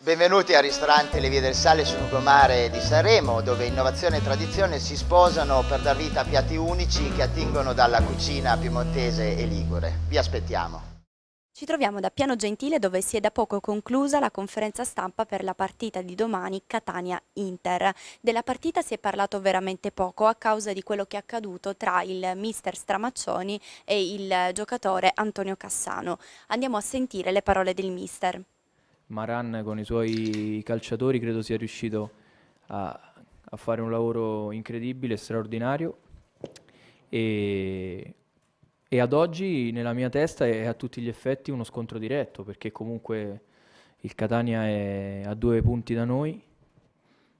Benvenuti al ristorante Le Vie del Sale sul lungomare di Sanremo, dove innovazione e tradizione si sposano per dar vita a piatti unici che attingono dalla cucina piemontese e ligure. Vi aspettiamo. Ci troviamo da Piano Gentile dove si è da poco conclusa la conferenza stampa per la partita di domani Catania-Inter. Della partita si è parlato veramente poco a causa di quello che è accaduto tra il mister Stramaccioni e il giocatore Antonio Cassano. Andiamo a sentire le parole del mister. Maran con i suoi calciatori credo sia riuscito a, a fare un lavoro incredibile, straordinario e, e, ad oggi nella mia testa è a tutti gli effetti uno scontro diretto perché comunque il Catania è a due punti da noi.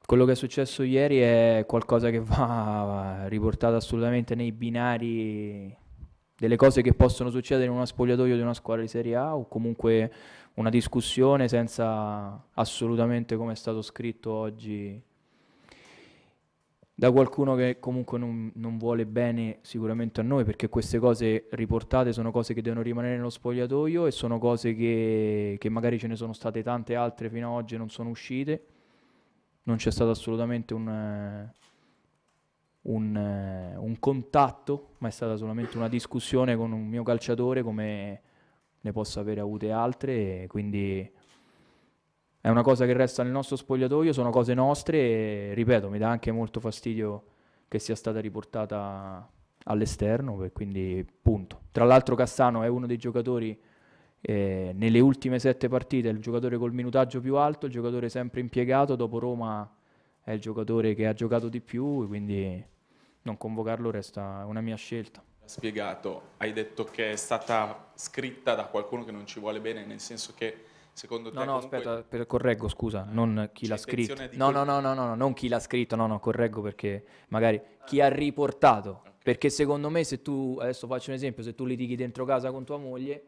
Quello che è successo ieri è qualcosa che va riportato assolutamente nei binari delle cose che possono succedere in uno spogliatoio di una squadra di Serie A o comunque una discussione senza assolutamente come è stato scritto oggi da qualcuno che comunque non, non, vuole bene sicuramente a noi perché queste cose riportate sono cose che devono rimanere nello spogliatoio e sono cose che, che magari ce ne sono state tante altre fino ad oggi e non sono uscite non c'è stato assolutamente un, eh, un, eh, un, contatto, ma è stata solamente una discussione con un mio calciatore come ne posso avere avute altre, quindi è una cosa che resta nel nostro spogliatoio, sono cose nostre e ripeto, mi dà anche molto fastidio che sia stata riportata all'esterno, quindi punto. Tra l'altro Cassano è uno dei giocatori eh, nelle ultime sette partite, il giocatore col minutaggio più alto, il giocatore sempre impiegato, dopo Roma è il giocatore che ha giocato di più, quindi non convocarlo resta una mia scelta. Spiegato, hai detto che è stata scritta da qualcuno che non ci vuole bene, nel senso che secondo te... No, no, comunque... aspetta, per, correggo, scusa, eh, non chi l'ha scritto. No, no, no, no, no, non chi l'ha scritto, no, no, correggo perché magari chi ha riportato. Okay. Perché secondo me se tu, adesso faccio un esempio, se tu litighi dentro casa con tua moglie,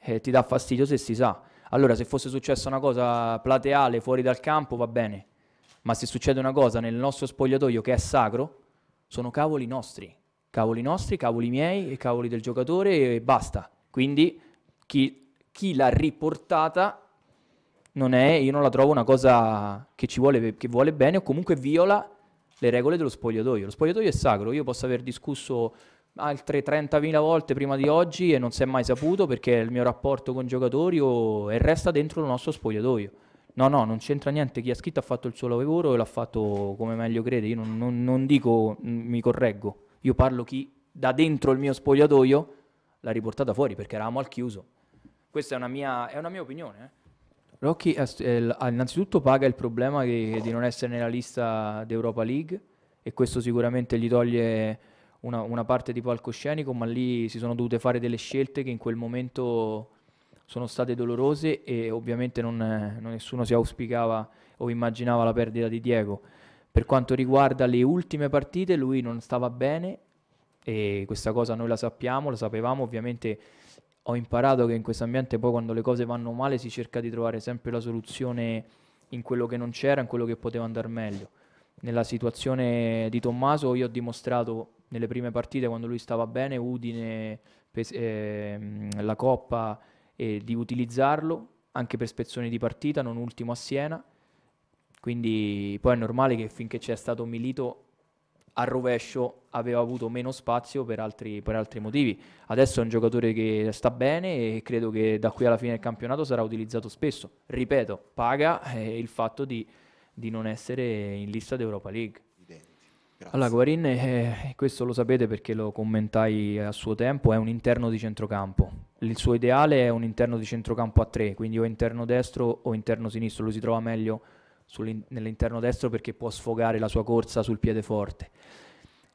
eh, ti dà fastidio se si sa. Allora se fosse successa una cosa plateale fuori dal campo va bene, ma se succede una cosa nel nostro spogliatoio che è sacro, sono cavoli nostri, cavoli nostri, cavoli miei e cavoli del giocatore e basta. Quindi chi, chi l'ha riportata non è, io non la trovo una cosa che ci vuole, che vuole bene o comunque viola le regole dello spogliatoio. Lo spogliatoio è sacro, io posso aver discusso altre 30.000 volte prima di oggi e non si è mai saputo perché il mio rapporto con i giocatori o, e resta dentro il nostro spogliatoio. No, no, non c'entra niente. Chi ha scritto ha fatto il suo lavoro e l'ha fatto come meglio crede. Io non, non, non dico, mm, mi correggo. Io parlo chi da dentro il mio spogliatoio l'ha riportata fuori perché eravamo al chiuso. Questa è una mia, è una mia opinione. Eh. Rocky eh, ah, innanzitutto paga il problema che, di non essere nella lista d'Europa League e questo sicuramente gli toglie una, una, parte di palcoscenico, ma lì si sono dovute fare delle scelte che in quel momento sono state dolorose e ovviamente non, non nessuno si auspicava o immaginava la perdita di Diego. Per quanto riguarda le ultime partite, lui non stava bene e questa cosa noi la sappiamo, la sapevamo, ovviamente ho imparato che in questo ambiente poi quando le cose vanno male si cerca di trovare sempre la soluzione in quello che non c'era, in quello che poteva andare meglio. Nella situazione di Tommaso io ho dimostrato nelle prime partite quando lui stava bene, Udine, eh, la Coppa, e di utilizzarlo anche per spezzoni di partita, non ultimo a Siena. Quindi poi è normale che finché c'è stato Milito a rovescio aveva avuto meno spazio per altri, per altri, motivi. Adesso è un giocatore che sta bene e credo che da qui alla fine del campionato sarà utilizzato spesso. Ripeto, paga eh, il fatto di, di, non essere in lista d'Europa League. Allora, Guarin, eh, questo lo sapete perché lo commentai a suo tempo, è un interno di centrocampo il suo ideale è un interno di centrocampo a tre, quindi o interno destro o interno sinistro, lui si trova meglio nell'interno destro perché può sfogare la sua corsa sul piede forte.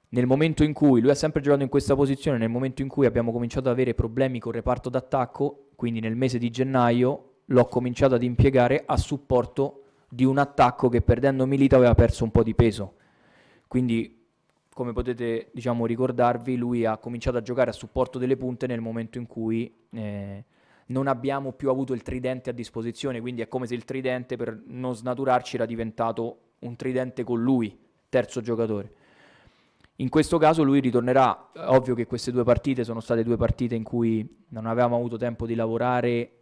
Nel momento in cui lui ha sempre giocato in questa posizione, nel momento in cui abbiamo cominciato ad avere problemi col reparto d'attacco, quindi nel mese di gennaio l'ho cominciato ad impiegare a supporto di un attacco che perdendo Milito aveva perso un po' di peso. Quindi come potete diciamo, ricordarvi, lui ha cominciato a giocare a supporto delle punte nel momento in cui eh, non abbiamo più avuto il tridente a disposizione, quindi è come se il tridente, per non snaturarci, era diventato un tridente con lui, terzo giocatore. In questo caso lui ritornerà, ovvio che queste due partite sono state due partite in cui non avevamo avuto tempo di lavorare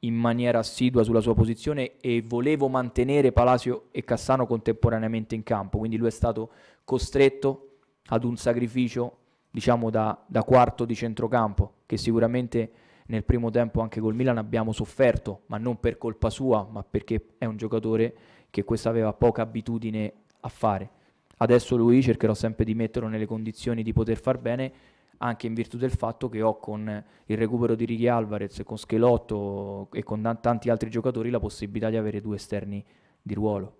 in maniera assidua sulla sua posizione e volevo mantenere Palacio e Cassano contemporaneamente in campo, quindi lui è stato costretto ad un sacrificio diciamo da, da quarto di centrocampo che sicuramente nel primo tempo anche col Milan abbiamo sofferto, ma non per colpa sua, ma perché è un giocatore che questa aveva poca abitudine a fare. Adesso lui cercherò sempre di metterlo nelle condizioni di poter far bene, anche in virtù del fatto che ho con il recupero di Ricky Alvarez, con Schelotto e con tanti altri giocatori la possibilità di avere due esterni di ruolo.